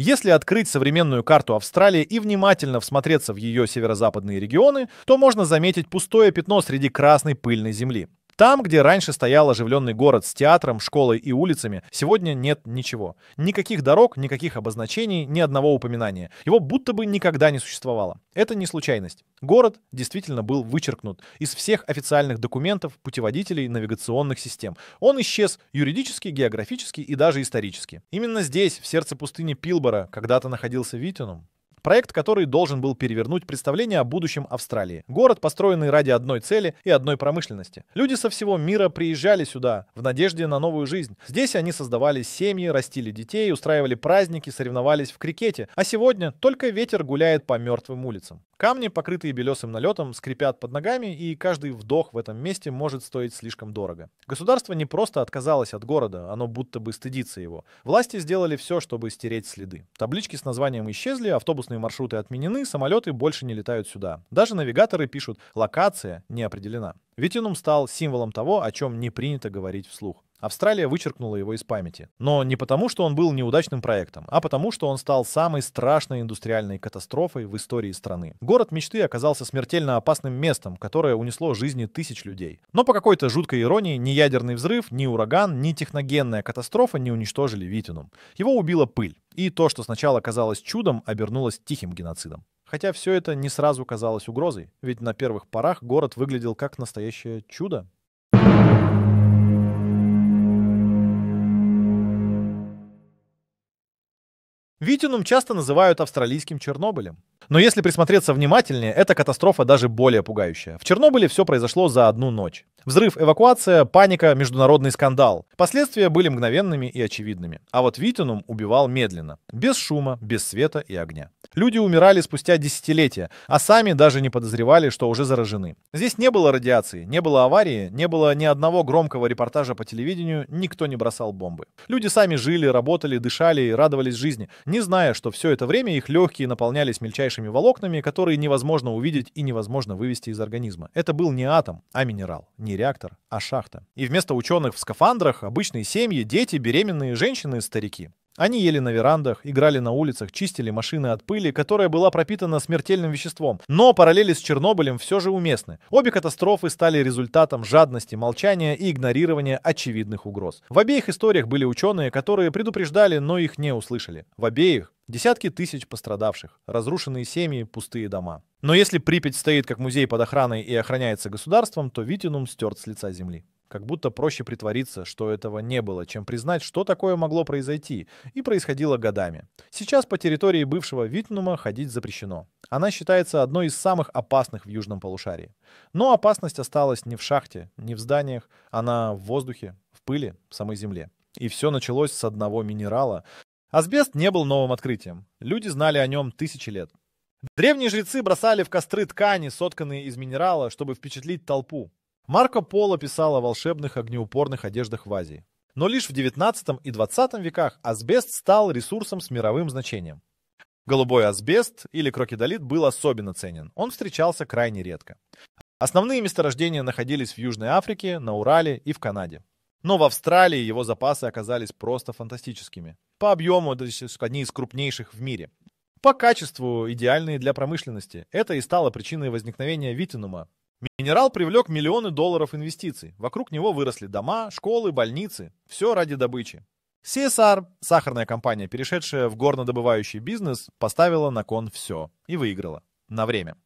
Если открыть современную карту Австралии и внимательно всмотреться в ее северо-западные регионы, то можно заметить пустое пятно среди красной пыльной земли. Там, где раньше стоял оживленный город с театром, школой и улицами, сегодня нет ничего. Никаких дорог, никаких обозначений, ни одного упоминания. Его будто бы никогда не существовало. Это не случайность. Город действительно был вычеркнут из всех официальных документов, путеводителей, навигационных систем. Он исчез юридически, географически и даже исторически. Именно здесь, в сердце пустыни Пилбора, когда-то находился Витинум. Проект, который должен был перевернуть представление о будущем Австралии. Город, построенный ради одной цели и одной промышленности. Люди со всего мира приезжали сюда в надежде на новую жизнь. Здесь они создавали семьи, растили детей, устраивали праздники, соревновались в крикете. А сегодня только ветер гуляет по мертвым улицам. Камни, покрытые белесым налетом, скрипят под ногами, и каждый вдох в этом месте может стоить слишком дорого. Государство не просто отказалось от города, оно будто бы стыдится его. Власти сделали все, чтобы стереть следы. Таблички с названием исчезли, автобус автобусные маршруты отменены, самолеты больше не летают сюда. Даже навигаторы пишут «локация не определена». Витинум стал символом того, о чем не принято говорить вслух. Австралия вычеркнула его из памяти. Но не потому, что он был неудачным проектом, а потому, что он стал самой страшной индустриальной катастрофой в истории страны. Город мечты оказался смертельно опасным местом, которое унесло жизни тысяч людей. Но по какой-то жуткой иронии ни ядерный взрыв, ни ураган, ни техногенная катастрофа не уничтожили Витинум. Его убила пыль. И то, что сначала казалось чудом, обернулось тихим геноцидом. Хотя все это не сразу казалось угрозой, ведь на первых порах город выглядел как настоящее чудо. Витинум часто называют австралийским Чернобылем. Но если присмотреться внимательнее, эта катастрофа даже более пугающая. В Чернобыле все произошло за одну ночь. Взрыв, эвакуация, паника, международный скандал. Последствия были мгновенными и очевидными. А вот Витинум убивал медленно, без шума, без света и огня. Люди умирали спустя десятилетия, а сами даже не подозревали, что уже заражены. Здесь не было радиации, не было аварии, не было ни одного громкого репортажа по телевидению, никто не бросал бомбы. Люди сами жили, работали, дышали и радовались жизни, не зная, что все это время их легкие наполнялись мельчайшими волокнами, которые невозможно увидеть и невозможно вывести из организма. Это был не атом, а минерал, не реактор, а шахта. И вместо ученых в скафандрах обычные семьи, дети, беременные женщины и старики. Они ели на верандах, играли на улицах, чистили машины от пыли, которая была пропитана смертельным веществом. Но параллели с Чернобылем все же уместны. Обе катастрофы стали результатом жадности, молчания и игнорирования очевидных угроз. В обеих историях были ученые, которые предупреждали, но их не услышали. В обеих Десятки тысяч пострадавших, разрушенные семьи, пустые дома. Но если Припять стоит как музей под охраной и охраняется государством, то Витинум стерт с лица земли. Как будто проще притвориться, что этого не было, чем признать, что такое могло произойти, и происходило годами. Сейчас по территории бывшего Витнума ходить запрещено. Она считается одной из самых опасных в южном полушарии. Но опасность осталась не в шахте, не в зданиях, она в воздухе, в пыли, в самой земле. И все началось с одного минерала. Асбест не был новым открытием. Люди знали о нем тысячи лет. Древние жрецы бросали в костры ткани, сотканные из минерала, чтобы впечатлить толпу. Марко Поло писал о волшебных огнеупорных одеждах в Азии. Но лишь в XIX и XX веках асбест стал ресурсом с мировым значением. Голубой асбест или крокидолит был особенно ценен, он встречался крайне редко. Основные месторождения находились в Южной Африке, на Урале и в Канаде. Но в Австралии его запасы оказались просто фантастическими. По объему это одни из крупнейших в мире. По качеству идеальные для промышленности. Это и стало причиной возникновения витинума, Минерал привлек миллионы долларов инвестиций. Вокруг него выросли дома, школы, больницы. Все ради добычи. CSR, сахарная компания, перешедшая в горнодобывающий бизнес, поставила на кон все и выиграла. На время.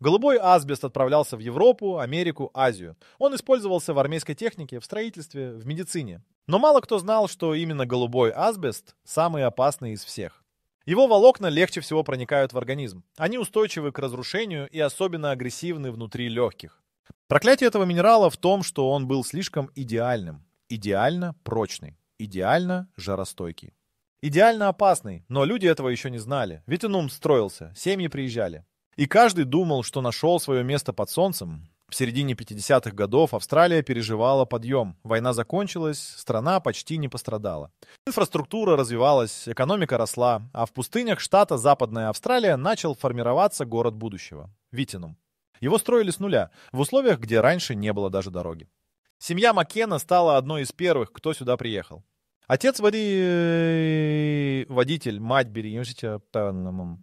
Голубой асбест отправлялся в Европу, Америку, Азию. Он использовался в армейской технике, в строительстве, в медицине. Но мало кто знал, что именно голубой асбест самый опасный из всех. Его волокна легче всего проникают в организм. Они устойчивы к разрушению и особенно агрессивны внутри легких. Проклятие этого минерала в том, что он был слишком идеальным. Идеально прочный, идеально жаростойкий. Идеально опасный, но люди этого еще не знали. Ведь он ум строился, семьи приезжали. И каждый думал, что нашел свое место под солнцем, в середине 50-х годов Австралия переживала подъем. Война закончилась, страна почти не пострадала. Инфраструктура развивалась, экономика росла, а в пустынях штата Западная Австралия начал формироваться город будущего – Витинум. Его строили с нуля, в условиях, где раньше не было даже дороги. Семья Маккена стала одной из первых, кто сюда приехал. Отец води... водитель, мать беременна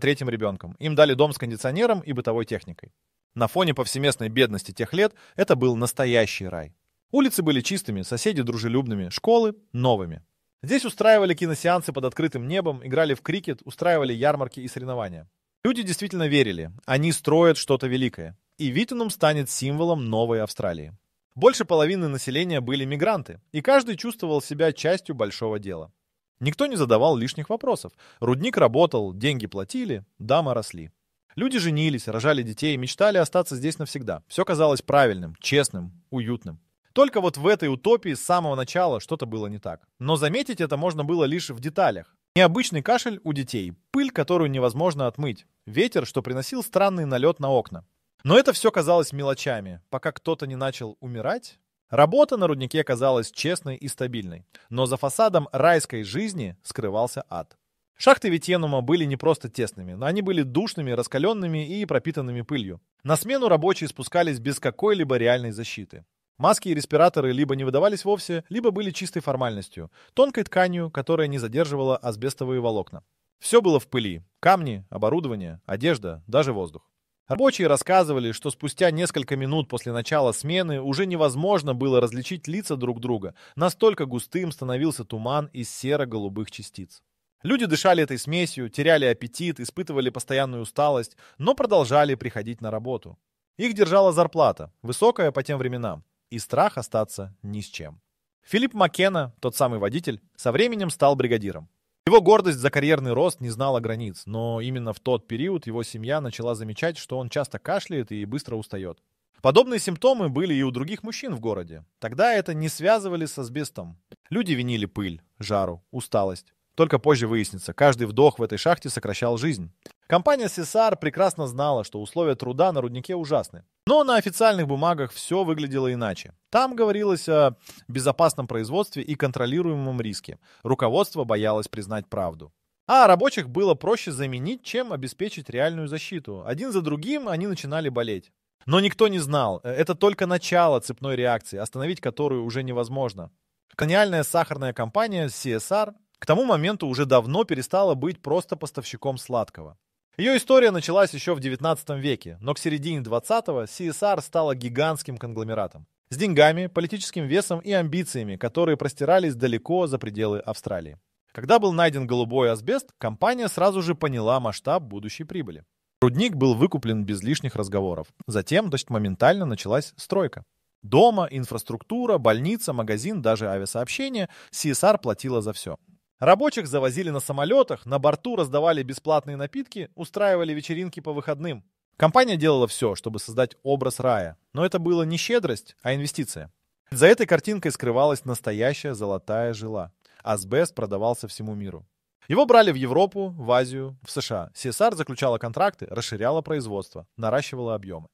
третьим ребенком. Им дали дом с кондиционером и бытовой техникой. На фоне повсеместной бедности тех лет это был настоящий рай. Улицы были чистыми, соседи дружелюбными, школы — новыми. Здесь устраивали киносеансы под открытым небом, играли в крикет, устраивали ярмарки и соревнования. Люди действительно верили, они строят что-то великое. И Витинум станет символом новой Австралии. Больше половины населения были мигранты, и каждый чувствовал себя частью большого дела. Никто не задавал лишних вопросов. Рудник работал, деньги платили, дамы росли. Люди женились, рожали детей, мечтали остаться здесь навсегда. Все казалось правильным, честным, уютным. Только вот в этой утопии с самого начала что-то было не так. Но заметить это можно было лишь в деталях. Необычный кашель у детей, пыль, которую невозможно отмыть, ветер, что приносил странный налет на окна. Но это все казалось мелочами, пока кто-то не начал умирать. Работа на руднике казалась честной и стабильной, но за фасадом райской жизни скрывался ад. Шахты Витенума были не просто тесными, но они были душными, раскаленными и пропитанными пылью. На смену рабочие спускались без какой-либо реальной защиты. Маски и респираторы либо не выдавались вовсе, либо были чистой формальностью, тонкой тканью, которая не задерживала асбестовые волокна. Все было в пыли. Камни, оборудование, одежда, даже воздух. Рабочие рассказывали, что спустя несколько минут после начала смены уже невозможно было различить лица друг друга, настолько густым становился туман из серо-голубых частиц. Люди дышали этой смесью, теряли аппетит, испытывали постоянную усталость, но продолжали приходить на работу. Их держала зарплата, высокая по тем временам, и страх остаться ни с чем. Филипп Маккена, тот самый водитель, со временем стал бригадиром. Его гордость за карьерный рост не знала границ, но именно в тот период его семья начала замечать, что он часто кашляет и быстро устает. Подобные симптомы были и у других мужчин в городе. Тогда это не связывали с асбестом. Люди винили пыль, жару, усталость. Только позже выяснится, каждый вдох в этой шахте сокращал жизнь. Компания Сесар прекрасно знала, что условия труда на руднике ужасны. Но на официальных бумагах все выглядело иначе. Там говорилось о безопасном производстве и контролируемом риске. Руководство боялось признать правду. А рабочих было проще заменить, чем обеспечить реальную защиту. Один за другим они начинали болеть. Но никто не знал. Э, это только начало цепной реакции, остановить которую уже невозможно. Колониальная сахарная компания CSR к тому моменту уже давно перестала быть просто поставщиком сладкого. Ее история началась еще в 19 веке, но к середине 20-го CSR стала гигантским конгломератом. С деньгами, политическим весом и амбициями, которые простирались далеко за пределы Австралии. Когда был найден голубой асбест, компания сразу же поняла масштаб будущей прибыли. Рудник был выкуплен без лишних разговоров. Затем, то есть моментально началась стройка. Дома, инфраструктура, больница, магазин, даже авиасообщение CSR платила за все. Рабочих завозили на самолетах, на борту раздавали бесплатные напитки, устраивали вечеринки по выходным. Компания делала все, чтобы создать образ рая. Но это было не щедрость, а инвестиция. За этой картинкой скрывалась настоящая золотая жила. Асбест продавался всему миру. Его брали в Европу, в Азию, в США. CSR заключала контракты, расширяла производство, наращивала объемы.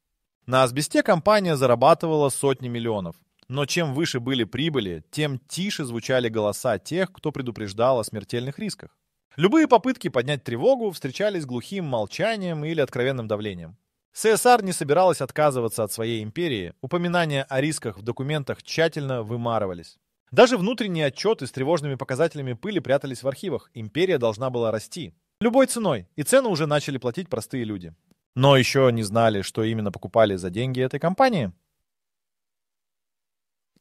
На асбесте компания зарабатывала сотни миллионов. Но чем выше были прибыли, тем тише звучали голоса тех, кто предупреждал о смертельных рисках. Любые попытки поднять тревогу встречались глухим молчанием или откровенным давлением. СССР не собиралась отказываться от своей империи, упоминания о рисках в документах тщательно вымарывались. Даже внутренние отчеты с тревожными показателями пыли прятались в архивах, империя должна была расти. Любой ценой, и цену уже начали платить простые люди. Но еще не знали, что именно покупали за деньги этой компании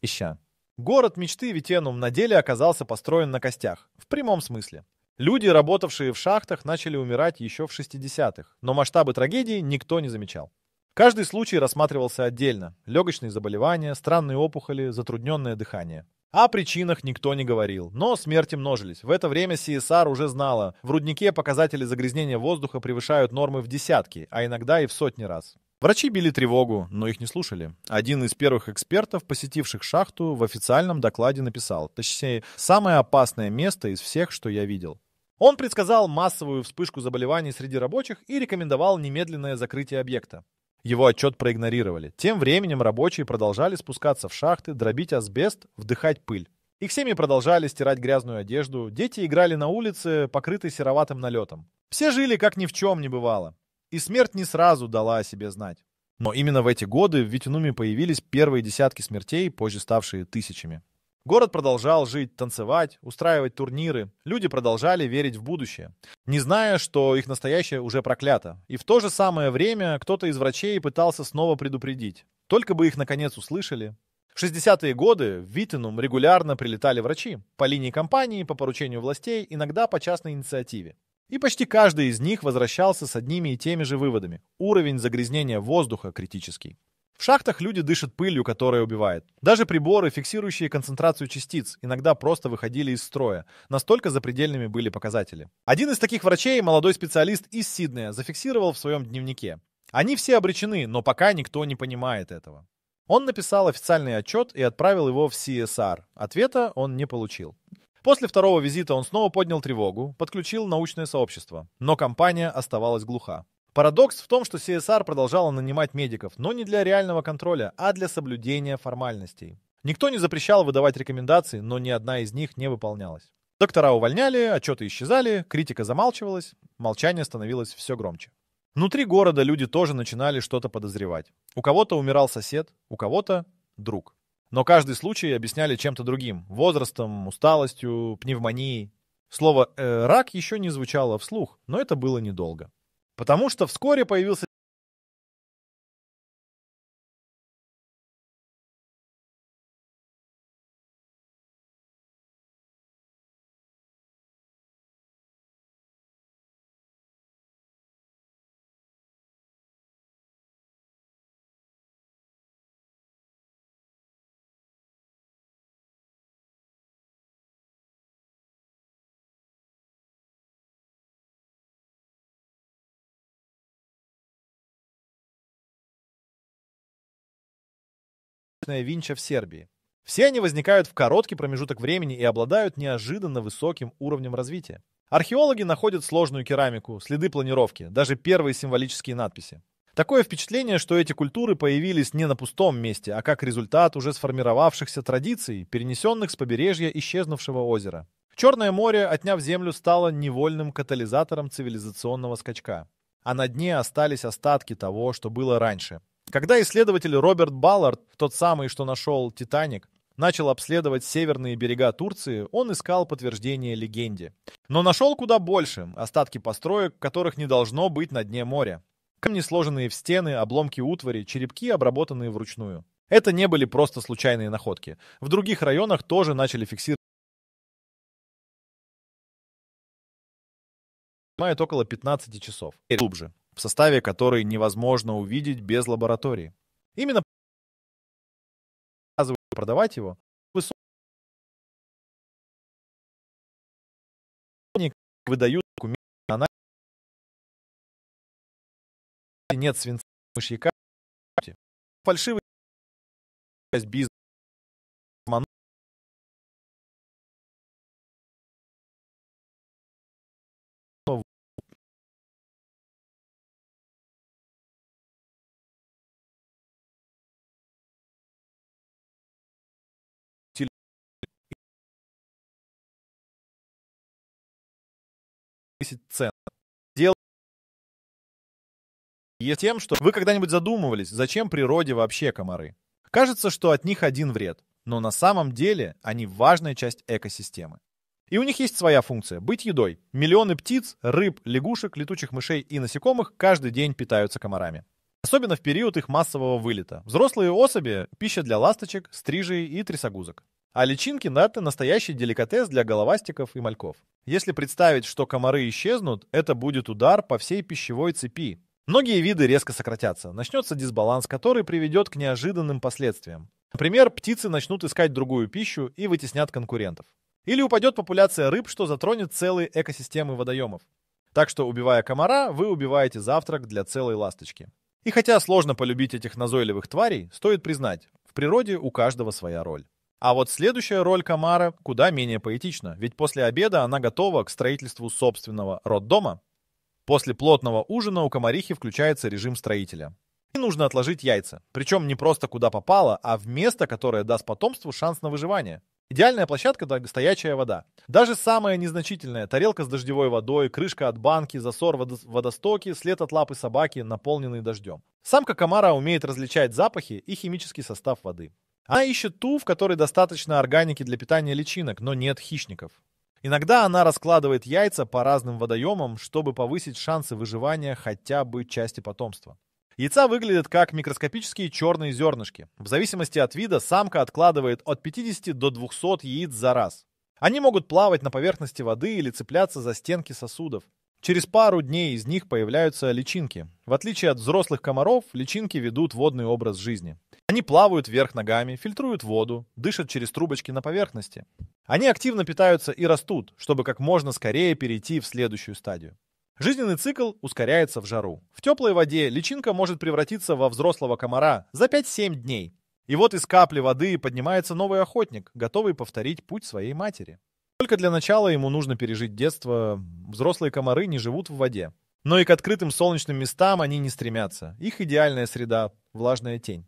ища. Город мечты Витенум на деле оказался построен на костях, в прямом смысле. Люди, работавшие в шахтах, начали умирать еще в 60-х, но масштабы трагедии никто не замечал. Каждый случай рассматривался отдельно – легочные заболевания, странные опухоли, затрудненное дыхание. О причинах никто не говорил, но смерти множились. В это время CSR уже знала, в руднике показатели загрязнения воздуха превышают нормы в десятки, а иногда и в сотни раз. Врачи били тревогу, но их не слушали. Один из первых экспертов, посетивших шахту, в официальном докладе написал, точнее, самое опасное место из всех, что я видел. Он предсказал массовую вспышку заболеваний среди рабочих и рекомендовал немедленное закрытие объекта. Его отчет проигнорировали. Тем временем рабочие продолжали спускаться в шахты, дробить асбест, вдыхать пыль. Их семьи продолжали стирать грязную одежду, дети играли на улице, покрытой сероватым налетом. Все жили, как ни в чем не бывало. И смерть не сразу дала о себе знать. Но именно в эти годы в Витюнуме появились первые десятки смертей, позже ставшие тысячами. Город продолжал жить, танцевать, устраивать турниры. Люди продолжали верить в будущее, не зная, что их настоящее уже проклято. И в то же самое время кто-то из врачей пытался снова предупредить. Только бы их наконец услышали. В 60-е годы в Витенум регулярно прилетали врачи. По линии компании, по поручению властей, иногда по частной инициативе. И почти каждый из них возвращался с одними и теми же выводами. Уровень загрязнения воздуха критический. В шахтах люди дышат пылью, которая убивает. Даже приборы, фиксирующие концентрацию частиц, иногда просто выходили из строя. Настолько запредельными были показатели. Один из таких врачей, молодой специалист из Сиднея, зафиксировал в своем дневнике. Они все обречены, но пока никто не понимает этого. Он написал официальный отчет и отправил его в CSR. Ответа он не получил. После второго визита он снова поднял тревогу, подключил научное сообщество, но компания оставалась глуха. Парадокс в том, что CSR продолжала нанимать медиков, но не для реального контроля, а для соблюдения формальностей. Никто не запрещал выдавать рекомендации, но ни одна из них не выполнялась. Доктора увольняли, отчеты исчезали, критика замалчивалась, молчание становилось все громче. Внутри города люди тоже начинали что-то подозревать. У кого-то умирал сосед, у кого-то друг. Но каждый случай объясняли чем-то другим. Возрастом, усталостью, пневмонией. Слово э, «рак» еще не звучало вслух, но это было недолго. Потому что вскоре появился крупная винча в Сербии. Все они возникают в короткий промежуток времени и обладают неожиданно высоким уровнем развития. Археологи находят сложную керамику, следы планировки, даже первые символические надписи. Такое впечатление, что эти культуры появились не на пустом месте, а как результат уже сформировавшихся традиций, перенесенных с побережья исчезнувшего озера. Черное море, отняв землю, стало невольным катализатором цивилизационного скачка. А на дне остались остатки того, что было раньше. Когда исследователь Роберт Баллард, тот самый, что нашел «Титаник», начал обследовать северные берега Турции, он искал подтверждение легенде. Но нашел куда больше – остатки построек, которых не должно быть на дне моря. Камни, сложенные в стены, обломки утвари, черепки, обработанные вручную. Это не были просто случайные находки. В других районах тоже начали фиксировать занимает около 15 часов. Глубже в составе которой невозможно увидеть без лаборатории. Именно продавать его, выдают документы на Нет свинца мышьяка. Фальшивый бизнес повысить цены. Дело тем, что вы когда-нибудь задумывались, зачем природе вообще комары. Кажется, что от них один вред, но на самом деле они важная часть экосистемы. И у них есть своя функция – быть едой. Миллионы птиц, рыб, лягушек, летучих мышей и насекомых каждый день питаются комарами. Особенно в период их массового вылета. Взрослые особи – пища для ласточек, стрижей и трясогузок. А личинки наты — настоящий деликатес для головастиков и мальков. Если представить, что комары исчезнут, это будет удар по всей пищевой цепи. Многие виды резко сократятся. Начнется дисбаланс, который приведет к неожиданным последствиям. Например, птицы начнут искать другую пищу и вытеснят конкурентов. Или упадет популяция рыб, что затронет целые экосистемы водоемов. Так что, убивая комара, вы убиваете завтрак для целой ласточки. И хотя сложно полюбить этих назойливых тварей, стоит признать, в природе у каждого своя роль. А вот следующая роль Камара куда менее поэтична, ведь после обеда она готова к строительству собственного роддома. После плотного ужина у комарихи включается режим строителя. И нужно отложить яйца. Причем не просто куда попало, а в место, которое даст потомству шанс на выживание. Идеальная площадка – стоячая вода. Даже самая незначительная – тарелка с дождевой водой, крышка от банки, засор в водостоке, след от лапы собаки, наполненный дождем. Самка комара умеет различать запахи и химический состав воды а ищет ту, в которой достаточно органики для питания личинок, но нет хищников. Иногда она раскладывает яйца по разным водоемам, чтобы повысить шансы выживания хотя бы части потомства. Яйца выглядят как микроскопические черные зернышки. В зависимости от вида самка откладывает от 50 до 200 яиц за раз. Они могут плавать на поверхности воды или цепляться за стенки сосудов. Через пару дней из них появляются личинки. В отличие от взрослых комаров, личинки ведут водный образ жизни. Они плавают вверх ногами, фильтруют воду, дышат через трубочки на поверхности. Они активно питаются и растут, чтобы как можно скорее перейти в следующую стадию. Жизненный цикл ускоряется в жару. В теплой воде личинка может превратиться во взрослого комара за 5-7 дней. И вот из капли воды поднимается новый охотник, готовый повторить путь своей матери. Только для начала ему нужно пережить детство. Взрослые комары не живут в воде. Но и к открытым солнечным местам они не стремятся. Их идеальная среда — влажная тень.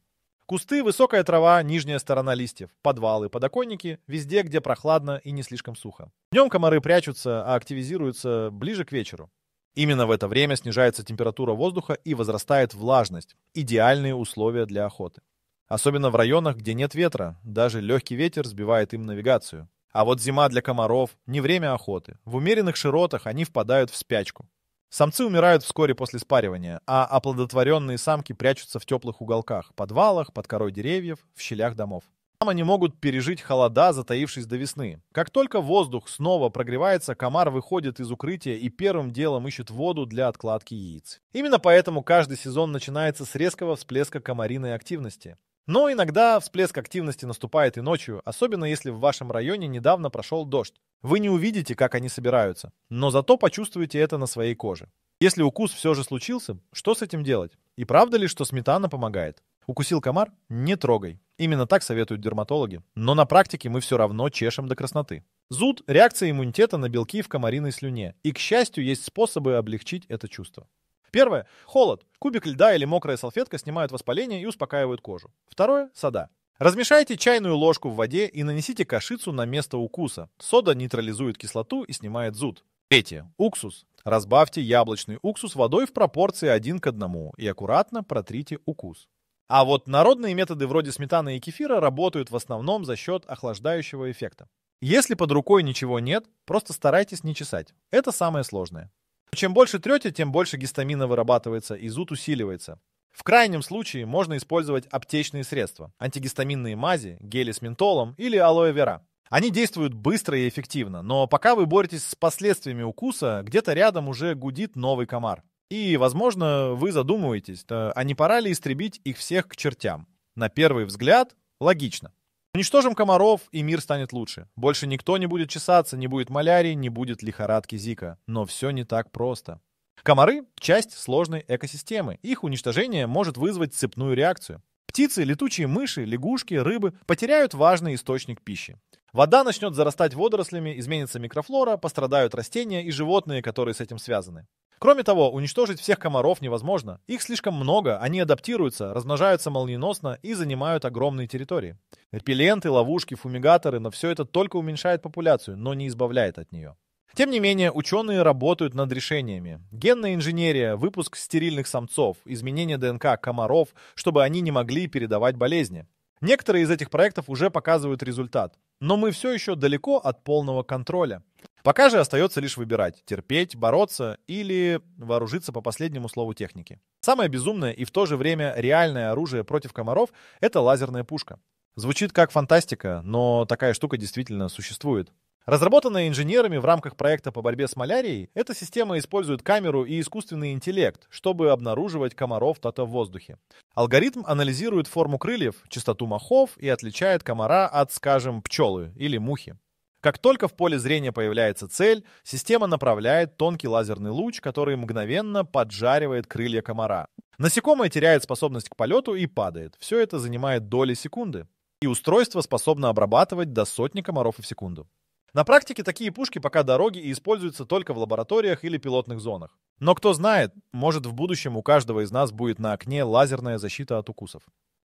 Кусты, высокая трава, нижняя сторона листьев, подвалы, подоконники, везде, где прохладно и не слишком сухо. Днем комары прячутся, а активизируются ближе к вечеру. Именно в это время снижается температура воздуха и возрастает влажность. Идеальные условия для охоты. Особенно в районах, где нет ветра, даже легкий ветер сбивает им навигацию. А вот зима для комаров – не время охоты. В умеренных широтах они впадают в спячку. Самцы умирают вскоре после спаривания, а оплодотворенные самки прячутся в теплых уголках, подвалах, под корой деревьев, в щелях домов. Там они могут пережить холода, затаившись до весны. Как только воздух снова прогревается, комар выходит из укрытия и первым делом ищет воду для откладки яиц. Именно поэтому каждый сезон начинается с резкого всплеска комариной активности. Но иногда всплеск активности наступает и ночью, особенно если в вашем районе недавно прошел дождь. Вы не увидите, как они собираются, но зато почувствуете это на своей коже. Если укус все же случился, что с этим делать? И правда ли, что сметана помогает? Укусил комар? Не трогай. Именно так советуют дерматологи. Но на практике мы все равно чешем до красноты. Зуд – реакция иммунитета на белки в комариной слюне. И, к счастью, есть способы облегчить это чувство. Первое. Холод. Кубик льда или мокрая салфетка снимают воспаление и успокаивают кожу. Второе. Сода. Размешайте чайную ложку в воде и нанесите кашицу на место укуса. Сода нейтрализует кислоту и снимает зуд. Третье. Уксус. Разбавьте яблочный уксус водой в пропорции один к одному и аккуратно протрите укус. А вот народные методы вроде сметаны и кефира работают в основном за счет охлаждающего эффекта. Если под рукой ничего нет, просто старайтесь не чесать. Это самое сложное. Чем больше трете, тем больше гистамина вырабатывается и зуд усиливается. В крайнем случае можно использовать аптечные средства – антигистаминные мази, гели с ментолом или алоэ вера. Они действуют быстро и эффективно, но пока вы боретесь с последствиями укуса, где-то рядом уже гудит новый комар. И, возможно, вы задумываетесь, а не пора ли истребить их всех к чертям? На первый взгляд, логично. Уничтожим комаров, и мир станет лучше. Больше никто не будет чесаться, не будет малярии, не будет лихорадки Зика. Но все не так просто. Комары – часть сложной экосистемы. Их уничтожение может вызвать цепную реакцию. Птицы, летучие мыши, лягушки, рыбы потеряют важный источник пищи. Вода начнет зарастать водорослями, изменится микрофлора, пострадают растения и животные, которые с этим связаны. Кроме того, уничтожить всех комаров невозможно. Их слишком много, они адаптируются, размножаются молниеносно и занимают огромные территории. Репелленты, ловушки, фумигаторы, но все это только уменьшает популяцию, но не избавляет от нее. Тем не менее, ученые работают над решениями. Генная инженерия, выпуск стерильных самцов, изменение ДНК комаров, чтобы они не могли передавать болезни. Некоторые из этих проектов уже показывают результат, но мы все еще далеко от полного контроля. Пока же остается лишь выбирать, терпеть, бороться или вооружиться по последнему слову техники. Самое безумное и в то же время реальное оружие против комаров — это лазерная пушка. Звучит как фантастика, но такая штука действительно существует. Разработанная инженерами в рамках проекта по борьбе с малярией, эта система использует камеру и искусственный интеллект, чтобы обнаруживать комаров тата в воздухе. Алгоритм анализирует форму крыльев, частоту махов и отличает комара от, скажем, пчелы или мухи. Как только в поле зрения появляется цель, система направляет тонкий лазерный луч, который мгновенно поджаривает крылья комара. Насекомое теряет способность к полету и падает. Все это занимает доли секунды. И устройство способно обрабатывать до сотни комаров в секунду. На практике такие пушки пока дороги и используются только в лабораториях или пилотных зонах. Но кто знает, может в будущем у каждого из нас будет на окне лазерная защита от укусов.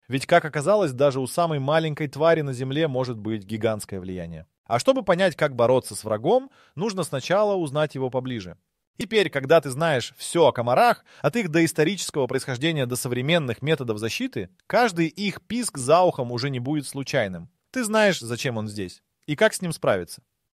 Ведь, как оказалось, даже у самой маленькой твари на Земле может быть гигантское влияние. А чтобы понять, как бороться с врагом, нужно сначала узнать его поближе. Теперь, когда ты знаешь все о комарах, от их доисторического происхождения до современных методов защиты, каждый их писк за ухом уже не будет случайным. Ты знаешь, зачем он здесь и как с ним справиться.